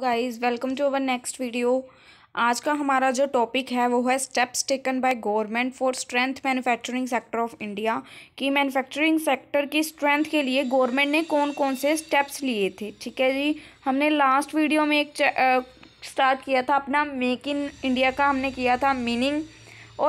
guys welcome to our next video आज का हमारा जो टॉपिक है वो है steps taken by government for strength manufacturing sector of India कि मैन्युफैक्चरिंग सेक्टर की स्ट्रेंथ के लिए गवर्नमेंट ने कौन कौन से स्टेप्स लिए थे ठीक है जी हमने लास्ट वीडियो में एक स्टार्ट किया था अपना मेक इन इंडिया का हमने किया था मीनिंग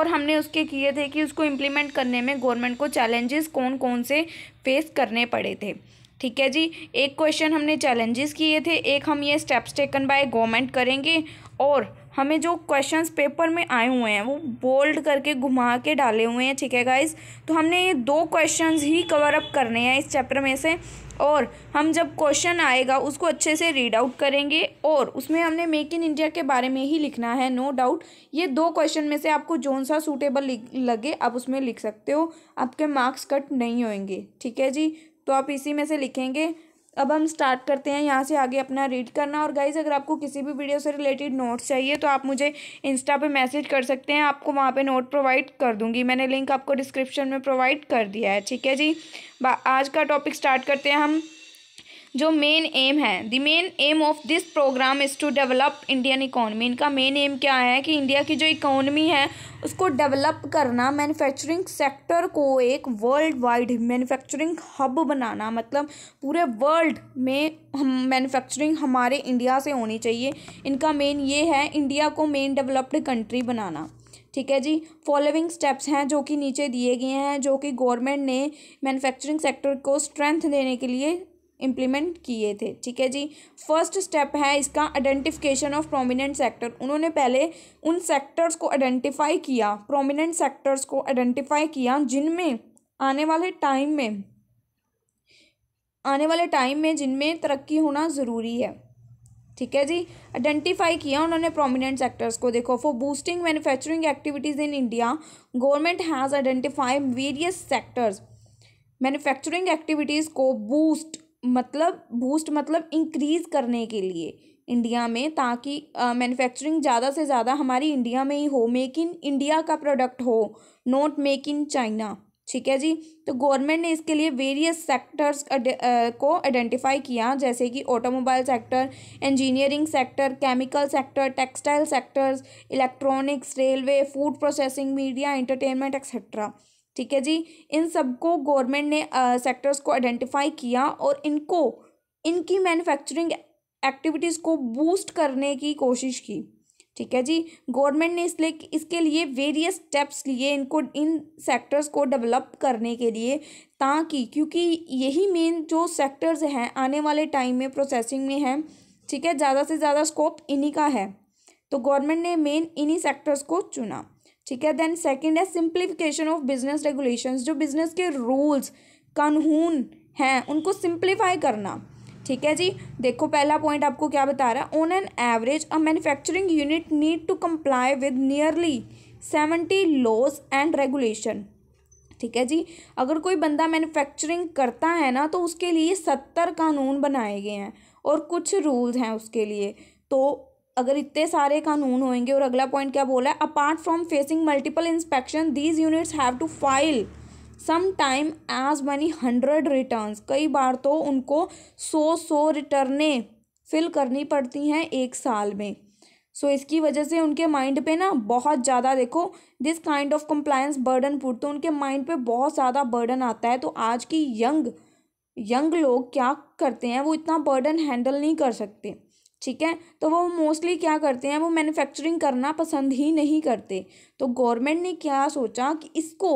और हमने उसके किए थे कि उसको इम्प्लीमेंट करने में गवर्नमेंट को चैलेंजेस कौन कौन से फेस करने पड़े थे ठीक है जी एक क्वेश्चन हमने चैलेंजेस किए थे एक हम ये स्टेप्स टेकन बाय गवर्नमेंट करेंगे और हमें जो क्वेश्चंस पेपर में आए हुए हैं वो बोल्ड करके घुमा के डाले हुए हैं ठीक है गाइज तो हमने ये दो क्वेश्चंस ही कवर अप करने हैं इस चैप्टर में से और हम जब क्वेश्चन आएगा उसको अच्छे से रीड आउट करेंगे और उसमें हमने मेक इन इंडिया के बारे में ही लिखना है नो no डाउट ये दो क्वेश्चन में से आपको जोन सा सूटेबल लगे आप उसमें लिख सकते हो आपके मार्क्स कट नहीं होंगे ठीक है जी तो आप इसी में से लिखेंगे अब हम स्टार्ट करते हैं यहाँ से आगे अपना रीड करना और गाइज अगर आपको किसी भी वीडियो से रिलेटेड नोट्स चाहिए तो आप मुझे इंस्टा पे मैसेज कर सकते हैं आपको वहाँ पे नोट प्रोवाइड कर दूँगी मैंने लिंक आपको डिस्क्रिप्शन में प्रोवाइड कर दिया है ठीक है जी आज का टॉपिक स्टार्ट करते हैं हम जो मेन एम है the main aim of this program is to develop Indian economy इनका मेन एम क्या है कि इंडिया की जो इकोनमी है उसको डेवलप करना मैन्युफैक्चरिंग सेक्टर को एक वर्ल्ड वाइड मैन्युफैक्चरिंग हब बनाना मतलब पूरे वर्ल्ड में हम मैन्युफैक्चरिंग हमारे इंडिया से होनी चाहिए इनका मेन ये है इंडिया को मेन डेवलप्ड कंट्री बनाना ठीक है जी फॉलोइंग स्टेप्स हैं जो कि नीचे दिए गए हैं जो कि गवर्नमेंट ने मैन्युफैक्चरिंग सेक्टर को स्ट्रेंथ देने के लिए इम्प्लीमेंट किए थे ठीक है जी फर्स्ट स्टेप है इसका आइडेंटिफिकेशन ऑफ प्रोमिनेंट सेक्टर उन्होंने पहले उन सेक्टर्स को आइडेंटिफाई किया प्रोमिनेंट सेक्टर्स को आइडेंटिफाई किया जिनमें आने वाले टाइम में आने वाले टाइम में जिनमें तरक्की होना ज़रूरी है ठीक है जी आइडेंटिफाई किया उन्होंने प्रोमिनेंट सेक्टर्स को देखो for boosting manufacturing activities in India government has identify various sectors manufacturing activities को बूस्ट मतलब बूस्ट मतलब इंक्रीज़ करने के लिए इंडिया में ताकि मैन्युफैक्चरिंग ज़्यादा से ज़्यादा हमारी इंडिया में ही हो मेक इन इंडिया का प्रोडक्ट हो नॉट मेक इन चाइना ठीक है जी तो गवर्नमेंट ने इसके लिए वेरियस सेक्टर्स को आइडेंटिफाई किया जैसे कि automobile sector engineering sector chemical sector textile sectors electronics railway food processing media entertainment etcetera ठीक है जी इन सबको गवर्नमेंट ने सेक्टर्स uh, को आइडेंटिफाई किया और इनको इनकी मैन्युफैक्चरिंग एक्टिविटीज़ को बूस्ट करने की कोशिश की ठीक है जी गवर्नमेंट ने इसलिए इसके लिए वेरियस स्टेप्स लिए इनको इन सेक्टर्स को डेवलप करने के लिए ताकि क्योंकि यही मेन जो सेक्टर्स हैं आने वाले टाइम में प्रोसेसिंग में हैं ठीक है ज़्यादा से ज़्यादा स्कोप इन्हीं का है तो गवर्नमेंट ने मेन इन्हीं सेक्टर्स को चुना ठीक है देन सेकंड है सिंप्लीफिकेशन ऑफ बिजनेस रेगुलेशंस जो बिजनेस के रूल्स कानून हैं उनको सिंप्लीफाई करना ठीक है जी देखो पहला पॉइंट आपको क्या बता रहा है on an average a manufacturing unit need to comply with nearly seventy laws and regulation ठीक है जी अगर कोई बंदा मैन्युफैक्चरिंग करता है ना तो उसके लिए सत्तर कानून बनाए गए हैं और कुछ रूल्स हैं उसके लिए तो अगर इतने सारे कानून होंगे और अगला पॉइंट क्या बोला है apart from facing multiple inspection these units have to file some time as many hundred return कई बार तो उनको सौ सौ रिटर्ने फिल करनी पड़ती हैं एक साल में सो so, इसकी वजह से उनके माइंड पे ना बहुत ज़्यादा देखो this kind of compliance burden put तो उनके माइंड पे बहुत ज़्यादा बर्डन आता है तो आज की यंग यंग लोग क्या करते हैं वो इतना बर्डन हैंडल नहीं कर सकते ठीक है तो वो मोस्टली क्या करते हैं वो मैन्युफैक्चरिंग करना पसंद ही नहीं करते तो गवर्नमेंट ने क्या सोचा कि इसको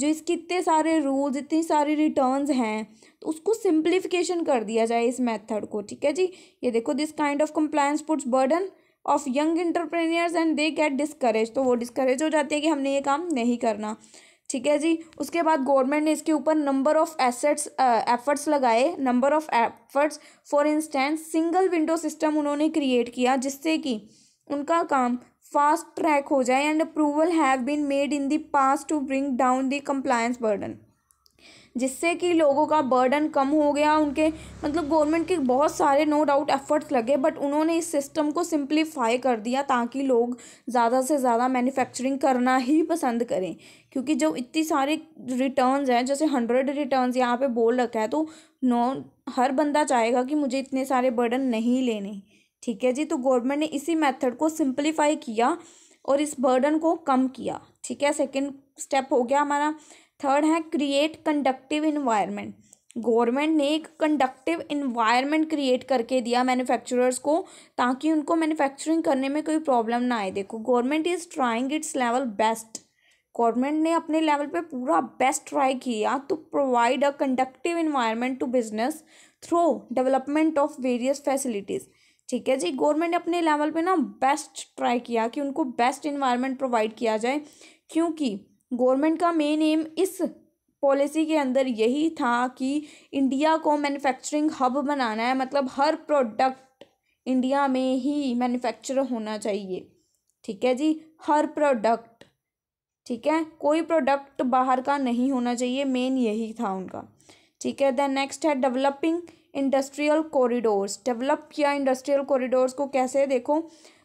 जो इसके इतने सारे रूल्स इतनी सारी रिटर्न्स हैं तो उसको सिंप्लीफिकेशन कर दिया जाए इस मेथड को ठीक है जी ये देखो this kind of compliance puts burden of young entrepreneurs and they get discourage तो वो डिस्करेज हो जाते हैं कि हमने ये काम नहीं करना ठीक है जी उसके बाद गवर्नमेंट ने इसके ऊपर नंबर ऑफ एसेट्स एफर्ट्स लगाए number of efforts for instance single window system उन्होंने क्रिएट किया जिससे कि उनका काम फास्ट ट्रैक हो जाए and approval have been made in the past to bring down the compliance burden जिससे कि लोगों का बर्डन कम हो गया उनके मतलब गवर्नमेंट के बहुत सारे नो डाउट एफर्ट्स लगे बट उन्होंने इस सिस्टम को सिंप्लीफाई कर दिया ताकि लोग ज़्यादा से ज़्यादा मैन्युफैक्चरिंग करना ही पसंद करें क्योंकि जो इतनी सारी रिटर्न्स हैं जैसे हंड्रेड रिटर्न यहाँ पे बोल रखा है तो नो हर बंदा चाहेगा कि मुझे इतने सारे बर्डन नहीं लेने ठीक है जी तो गवर्नमेंट ने इसी मेथड को सिंप्लीफाई किया और इस बर्डन को कम किया ठीक है सेकंड स्टेप हो गया हमारा थर्ड है क्रिएट कंडक्टिव इन्वायरमेंट गवर्नमेंट ने एक कंडक्टिव इन्वायरमेंट क्रिएट करके दिया मैन्युफैक्चरर्स को ताकि उनको मैन्युफैक्चरिंग करने में कोई प्रॉब्लम ना आए देखो government is trying its level best government ने अपने लेवल पे पूरा बेस्ट ट्राई किया to provide a conductive environment to business through development of various facilities ठीक है जी गवर्नमेंट ने अपने लेवल पे ना बेस्ट ट्राई किया कि उनको बेस्ट इन्वायरमेंट प्रोवाइड किया जाए क्योंकि गवर्नमेंट का मेन एम इस पॉलिसी के अंदर यही था कि इंडिया को मैन्युफैक्चरिंग हब बनाना है मतलब हर प्रोडक्ट इंडिया में ही मैन्युफैक्चर होना चाहिए ठीक है जी हर प्रोडक्ट ठीक है कोई प्रोडक्ट बाहर का नहीं होना चाहिए मेन यही था उनका ठीक है दैन नेक्स्ट है डेवलपिंग इंडस्ट्रियल कॉरिडोर्स डेवलप किया इंडस्ट्रियल कॉरिडोर्स को कैसे देखो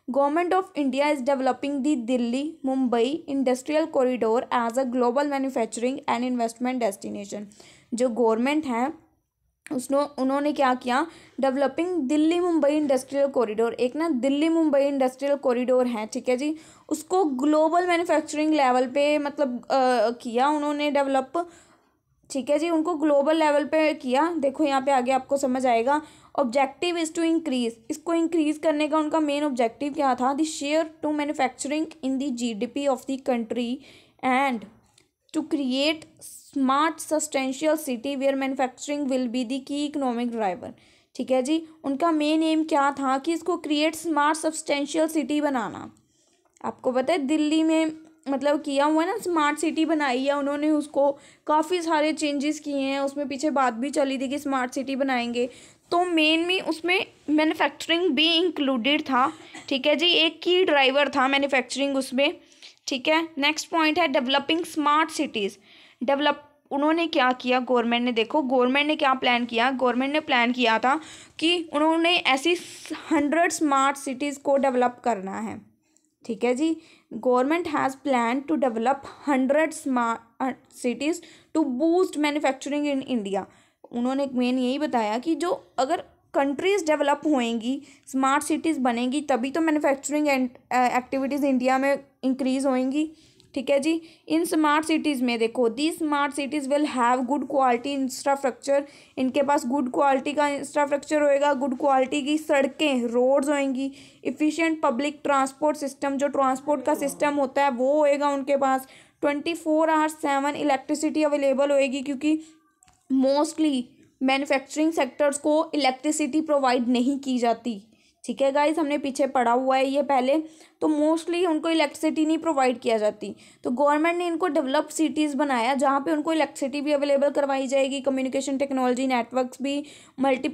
government of India is developing the Delhi Mumbai industrial corridor as a global manufacturing and investment destination जो गवर्नमेंट है उसने उन्होंने क्या किया developing Delhi Mumbai industrial corridor एक ना दिल्ली मुंबई इंडस्ट्रियल कॉरिडोर है ठीक है जी उसको ग्लोबल मैन्युफैक्चरिंग लेवल पे मतलब आ, किया उन्होंने डेवलप ठीक है जी उनको ग्लोबल लेवल पे किया देखो यहाँ पे आगे आपको समझ आएगा ऑब्जेक्टिव इज़ टू इंक्रीज इसको इंक्रीज करने का उनका मेन ऑब्जेक्टिव क्या था the share to manufacturing in the GDP of the country and to create smart substantial city where manufacturing will be the key economic driver ठीक है जी उनका main aim क्या था कि इसको क्रिएट स्मार्ट सब्सटेंशियल सिटी बनाना आपको पता है दिल्ली में मतलब किया हुआ है ना स्मार्ट सिटी बनाई है उन्होंने उसको काफ़ी सारे चेंजेस किए हैं उसमें पीछे बात भी चली थी कि स्मार्ट सिटी बनाएंगे तो मेन में उसमें मैन्युफैक्चरिंग भी इंक्लूडेड था ठीक है जी एक की ड्राइवर था मैन्युफैक्चरिंग उसमें ठीक है नेक्स्ट पॉइंट है डेवलपिंग स्मार्ट सिटीज़ डेवलप उन्होंने क्या किया गवर्नमेंट ने देखो गवर्नमेंट ने क्या प्लान किया गवर्नमेंट ने प्लान किया था कि उन्होंने ऐसी हंड्रेड स्मार्ट सिटीज़ को डेवलप करना है ठीक है जी government has plan to develop hundred smart cities to boost manufacturing in India उन्होंने मेन यही बताया कि जो अगर कंट्रीज़ डेवलप होएंगी स्मार्ट सिटीज़ बनेंगी तभी तो मैन्युफैक्चरिंग एक्टिविटीज़ इंडिया में इंक्रीज़ होएंगी ठीक है जी इन स्मार्ट सिटीज़ में देखो the smart cities will have good quality infrastructure इनके पास गुड क्वालिटी का इंफ्रास्ट्रक्चर होएगा गुड क्वालिटी की सड़कें रोड्स होएंगी इफ़िशेंट पब्लिक ट्रांसपोर्ट सिस्टम जो ट्रांसपोर्ट का सिस्टम होता है वो होएगा उनके पास twenty four hours seven electricity available होएगी क्योंकि मोस्टली मैन्युफैक्चरिंग सेक्टर्स को इलेक्ट्रिसिटी प्रोवाइड नहीं की जाती ठीक है गाइज हमने पीछे पढ़ा हुआ है ये पहले तो मोस्टली उनको इलेक्ट्रिसिटी नहीं प्रोवाइड किया जाती तो गवर्नमेंट ने इनको डेवलप सिटीज़ बनाया जहाँ पे उनको इलेक्ट्रिसिटी भी अवेलेबल करवाई जाएगी कम्युनिकेशन टेक्नोलॉजी नेटवर्क्स भी मल्टी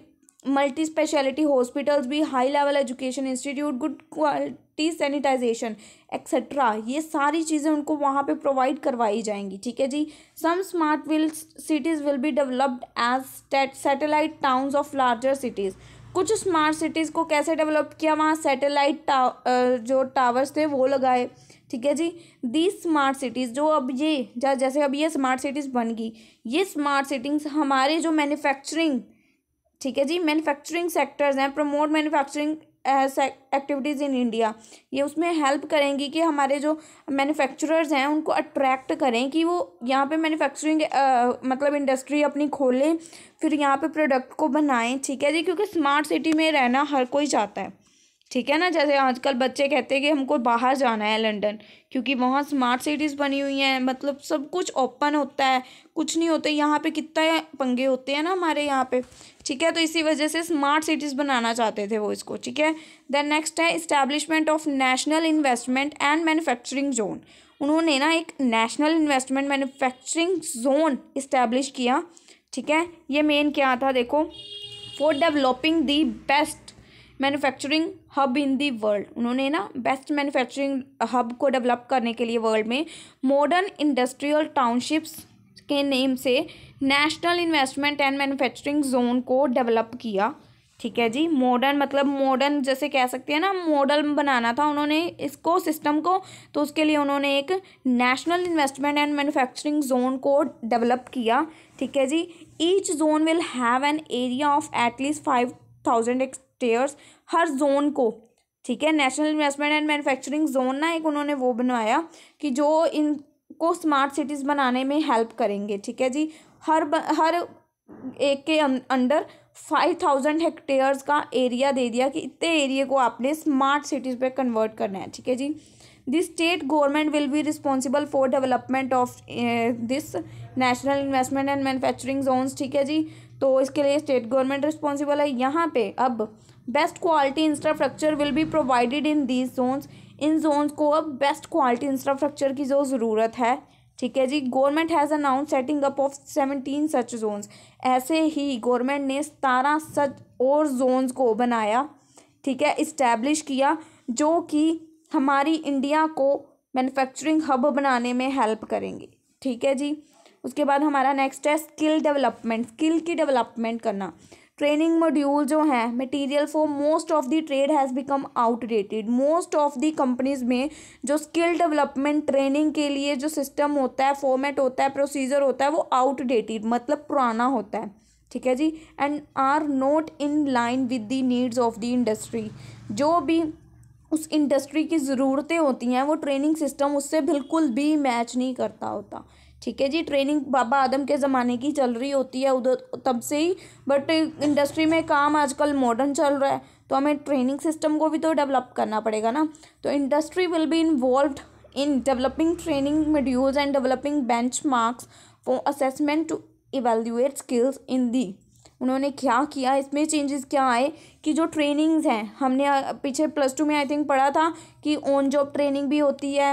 मल्टी स्पेशलिटी हॉस्पिटल्स भी high level education institute good quality sanitization etcetera ये सारी चीज़ें उनको वहाँ पे प्रोवाइड करवाई जाएंगी ठीक है जी some smart will cities will be developed as satellite towns of larger cities कुछ स्मार्ट सिटीज़ को कैसे डेवलप किया वहाँ सेटेलाइट टाव जो टावर्स थे वो लगाए ठीक है जी दी स्मार्ट सिटीज़ जो अब ये जैसे अब ये स्मार्ट सिटीज़ बन गई ये स्मार्ट सिटीज़ हमारे जो मैन्युफैक्चरिंग ठीक है जी मैन्युफैक्चरिंग सेक्टर्स हैं promote manufacturing activities in India ये उसमें हेल्प करेंगी कि हमारे जो मैन्युफैक्चरर्स हैं उनको अट्रैक्ट करें कि वो यहाँ पे मैन्युफैक्चरिंग uh, मतलब इंडस्ट्री अपनी खोलें फिर यहाँ पे प्रोडक्ट को बनाएं ठीक है जी क्योंकि स्मार्ट सिटी में रहना हर कोई चाहता है ठीक है ना जैसे आजकल बच्चे कहते हैं कि हमको बाहर जाना है लंदन क्योंकि वहाँ स्मार्ट सिटीज़ बनी हुई हैं मतलब सब कुछ ओपन होता है कुछ नहीं होता यहाँ पे कितने पंगे होते हैं ना हमारे यहाँ पे ठीक है तो इसी वजह से स्मार्ट सिटीज़ बनाना चाहते थे वो इसको ठीक है देन नेक्स्ट है establishment of national investment and manufacturing zone उन्होंने ना एक national investment manufacturing zone establish किया ठीक है ये मेन क्या था देखो for developing the best manufacturing hub in the world उन्होंने ना बेस्ट मैन्युफैक्चरिंग हब को डेवलप करने के लिए वर्ल्ड में मॉडर्न इंडस्ट्रियल टाउनशिप्स के नेम से national investment and manufacturing zone को डेवलप किया ठीक है जी मॉडर्न मतलब मॉडर्न जैसे कह सकते हैं ना मॉडल बनाना था उन्होंने इसको सिस्टम को तो उसके लिए उन्होंने एक national investment and manufacturing zone को डेवलप किया ठीक है जी each zone will have an area of at least five thousand hectares हर जोन को ठीक है national investment and manufacturing zone ना एक उन्होंने वो बनवाया कि जो इन को स्मार्ट सिटीज़ बनाने में हेल्प करेंगे ठीक है जी हर ब, हर एक के अंडर फाइव थाउजेंड हेक्टेयर्स का एरिया दे दिया कि इतने एरिए को आपने स्मार्ट सिटीज़ पे कन्वर्ट करना है ठीक है जी this state government will be responsible for development of this national investment and manufacturing zones ठीक है जी तो इसके लिए स्टेट गवर्नमेंट रिस्पॉन्सिबल है यहाँ पे अब best quality infrastructure will be provided in these zones इन जोन्स को अब बेस्ट क्वालिटी इंफ्रास्ट्रक्चर की जो ज़रूरत है ठीक है जी government has announce setting up of seventeen such zones ऐसे ही गवर्नमेंट ने सतारह सच और जोन्स को बनाया ठीक है इस्टेब्लिश किया जो कि हमारी इंडिया को मैन्युफैक्चरिंग हब बनाने में हेल्प करेंगे ठीक है जी उसके बाद हमारा नेक्स्ट है स्किल डेवलपमेंट स्किल की डेवलपमेंट करना ट्रेनिंग मॉड्यूल जो हैं material for most of the trade has become outdated most of the companies में जो स्किल डेवलपमेंट ट्रेनिंग के लिए जो सिस्टम होता है फॉर्मेट होता है प्रोसीजर होता है वो आउटडेटेड मतलब पुराना होता है ठीक है जी and are not in line with the needs of the industry जो भी उस इंडस्ट्री की ज़रूरतें होती हैं वो ट्रेनिंग सिस्टम उससे बिल्कुल भी मैच नहीं करता होता ठीक है जी ट्रेनिंग बाबा आदम के ज़माने की चल रही होती है उधर तब से ही बट इंडस्ट्री में काम आजकल मॉडर्न चल रहा है तो हमें ट्रेनिंग सिस्टम को भी तो डेवलप करना पड़ेगा ना तो industry will be involve developing training training and developing benchmarks for assessment to evaluate skills in the उन्होंने क्या किया इसमें चेंजेस क्या आए कि जो ट्रेनिंग्स हैं हमने पीछे प्लस टू में आई थिंक पढ़ा था कि ऑन जॉब ट्रेनिंग भी होती है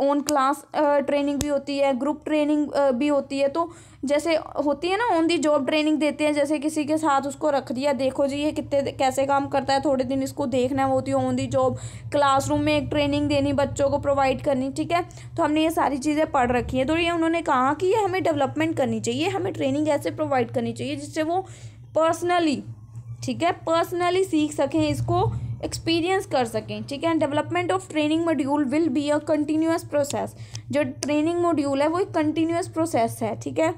ऑन क्लास ट्रेनिंग भी होती है ग्रुप ट्रेनिंग uh, भी होती है तो जैसे होती है ना ऑन दी जॉब ट्रेनिंग देते हैं जैसे किसी के साथ उसको रख दिया देखो जी ये कितने कैसे काम करता है थोड़े दिन इसको देखना है होती है ऑन दी जॉब क्लासरूम में एक ट्रेनिंग देनी बच्चों को प्रोवाइड करनी ठीक है तो हमने ये सारी चीज़ें पढ़ रखी हैं तो ये उन्होंने कहा कि ये हमें डेवलपमेंट करनी चाहिए हमें ट्रेनिंग ऐसे प्रोवाइड करनी चाहिए जिससे वो पर्सनली ठीक है पर्सनली सीख सकें इसको एक्सपीरियंस कर सकें ठीक है development of training module will be a continuous process जो ट्रेनिंग मॉड्यूल है वो एक कंटिन्यूस प्रोसेस है ठीक है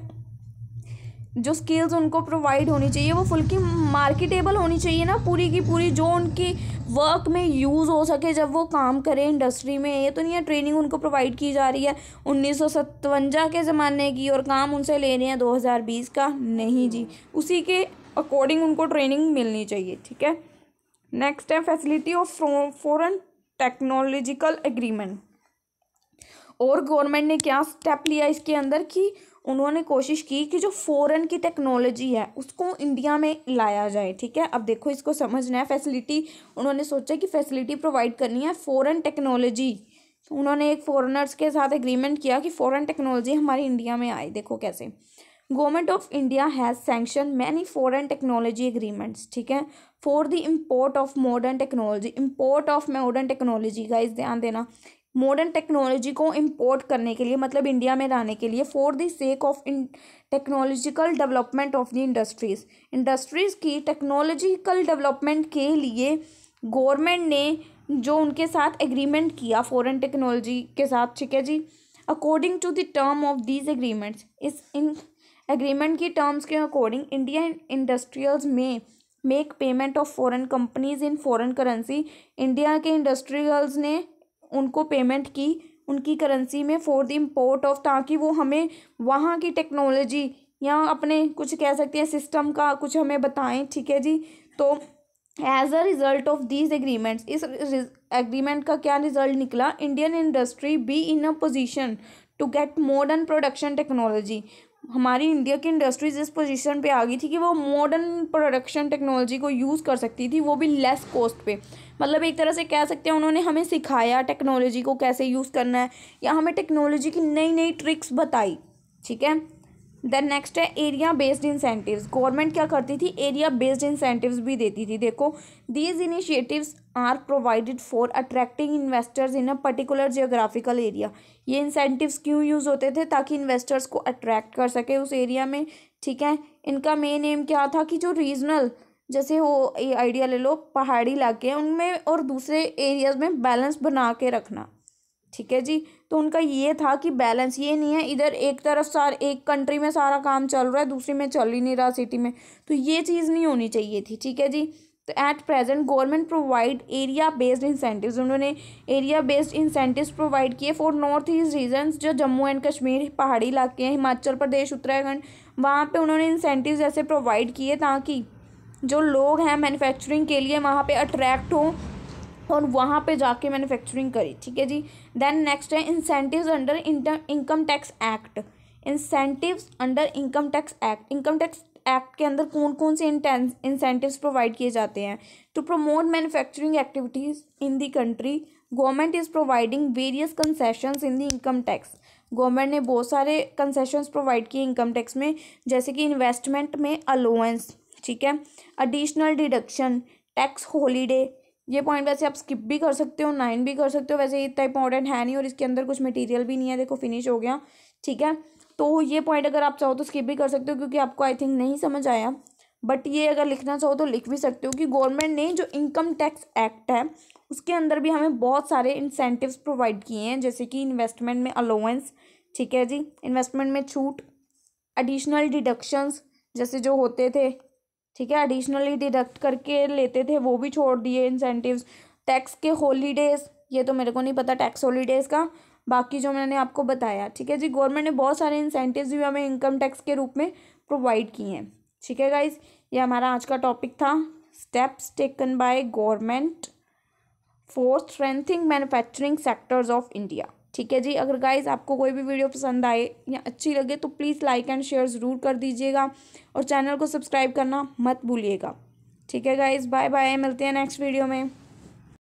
जो स्किल्स उनको प्रोवाइड होनी चाहिए वो फुल की मार्केटेबल होनी चाहिए ना पूरी की पूरी जो उनकी वर्क में यूज़ हो सके जब वो काम करें इंडस्ट्री में ये तो नहीं है ट्रेनिंग उनको प्रोवाइड की जा रही है उन्नीस के ज़माने की और काम उनसे ले रहे हैं बीस का नहीं जी उसी के अकॉर्डिंग उनको ट्रेनिंग मिलनी चाहिए ठीक है नेक्स्ट है facility of foreign technological agreement और गवर्नमेंट ने क्या स्टेप लिया इसके अंदर कि उन्होंने कोशिश की कि जो फ़ॉरन की टेक्नोलॉजी है उसको इंडिया में लाया जाए ठीक है अब देखो इसको समझना है फैसिलिटी उन्होंने सोचा कि फैसिलिटी प्रोवाइड करनी है फ़ॉरन टेक्नोलॉजी उन्होंने एक फॉरेनर्स के साथ एग्रीमेंट किया कि फ़ॉरन टेक्नोलॉजी हमारी इंडिया में आए देखो कैसे government of India has sanction many foreign technology agreements ठीक है for the import of modern technology import of modern technology का इस ध्यान देना मॉडर्न टेक्नोलॉजी को इम्पोर्ट करने के लिए मतलब इंडिया में लाने के लिए for the sake of in technological development of the industries industries की टेक्नोलॉजिकल डेवलपमेंट के लिए गवर्नमेंट ने जो उनके साथ एग्रीमेंट किया फॉरेन टेक्नोलॉजी के साथ ठीक है जी according to the term of these agreements इस इन एग्रीमेंट की टर्म्स के अकॉर्डिंग इंडियन इंडस्ट्रियल्स में make payment of foreign companies in foreign currency India के इंडस्ट्रियल्स ने उनको पेमेंट की उनकी करेंसी में फॉर द इम्पोर्ट ऑफ ताकि वो हमें वहाँ की टेक्नोलॉजी या अपने कुछ कह सकते हैं सिस्टम का कुछ हमें बताएं ठीक है जी तो as a result of these agreements इस एग्रीमेंट का क्या रिजल्ट निकला Indian industry be in a position to get modern production technology हमारी इंडिया की इंडस्ट्रीज इस पोजीशन पे आ गई थी कि वो मॉडर्न प्रोडक्शन टेक्नोलॉजी को यूज़ कर सकती थी वो भी लेस कॉस्ट पे मतलब एक तरह से कह सकते हैं उन्होंने हमें सिखाया टेक्नोलॉजी को कैसे यूज़ करना है या हमें टेक्नोलॉजी की नई नई ट्रिक्स बताई ठीक है देन नेक्स्ट है एरिया बेस्ड इंसेंटिव्स गवर्नमेंट क्या करती थी एरिया बेस्ड इंसेंटिव्स भी देती थी देखो these initiatives are provided for attracting investors in a particular geographical area ये इंसेंटिव्स क्यों यूज़ होते थे ताकि इन्वेस्टर्स को अट्रैक्ट कर सके उस एरिया में ठीक है इनका मेन एम क्या था कि जो रीजनल जैसे वो ये आइडिया ले लो पहाड़ी इलाके हैं उनमें और दूसरे एरियाज़ में बैलेंस बना के रखना ठीक है जी तो उनका ये था कि बैलेंस ये नहीं है इधर एक तरफ सार एक कंट्री में सारा काम चल रहा है दूसरी में चल ही नहीं रहा सिटी में तो ये चीज़ नहीं होनी चाहिए थी ठीक है जी तो at present government provide area based incentives उन्होंने एरिया बेस्ड इंसेंटिव प्रोवाइड किए फॉर नॉर्थ ईस्ट रीजन जो जम्मू एंड कश्मीर पहाड़ी इलाके हैं हिमाचल प्रदेश उत्तराखंड वहाँ पर उन्होंने इंसेंटिव ऐसे प्रोवाइड किए ताकि जो लोग हैं मैन्युफैक्चरिंग के लिए वहाँ पे अट्रैक्ट हों और वहाँ पे जाके मैन्युफैक्चरिंग करी ठीक है जी देन नेक्स्ट है incentives under income tax act incentives under income tax act income tax act के अंदर कौन कौन से इंसेंटिव्स प्रोवाइड किए जाते हैं to promote manufacturing activities in the country government is providing various concession in the income tax government ने बहुत सारे कंसेशन प्रोवाइड किए इनकम टैक्स में जैसे कि इन्वेस्टमेंट में अलोवेंस ठीक है अडिशनल डिडक्शन टैक्स होलीडे ये पॉइंट वैसे आप स्किप भी कर सकते हो नाइन भी कर सकते हो वैसे इतना इंपॉर्टेंट है नहीं और इसके अंदर कुछ मटेरियल भी नहीं है देखो फिनिश हो गया ठीक है तो ये पॉइंट अगर आप चाहो तो स्किप भी कर सकते हो क्योंकि आपको आई थिंक नहीं समझ आया बट ये अगर लिखना चाहो तो लिख भी सकते हो कि गवर्नमेंट ने जो इनकम टैक्स एक्ट है उसके अंदर भी हमें बहुत सारे इंसेंटिव्स प्रोवाइड किए हैं जैसे कि इन्वेस्टमेंट में अलोवेंस ठीक है जी इन्वेस्टमेंट में छूट एडिशनल डिडक्शंस जैसे जो होते थे ठीक है एडिशनली डिडक्ट करके लेते थे वो भी छोड़ दिए इंसेंटिव्स टैक्स के हॉलीडेज़ ये तो मेरे को नहीं पता टैक्स हॉलीडेज़ का बाकी जो मैंने आपको बताया ठीक है जी गवर्नमेंट ने बहुत सारे इंसेंटिव्स भी हमें इनकम टैक्स के रूप में प्रोवाइड किए हैं ठीक है गाइज ये हमारा आज का टॉपिक था steps taken by government for strengthening manufacturing sectors of India ठीक है जी अगर गाइज आपको कोई भी वीडियो पसंद आए या अच्छी लगे तो प्लीज़ लाइक एंड शेयर ज़रूर कर दीजिएगा और चैनल को सब्सक्राइब करना मत भूलिएगा ठीक है गाइज बाय बाय मिलते हैं नेक्स्ट वीडियो में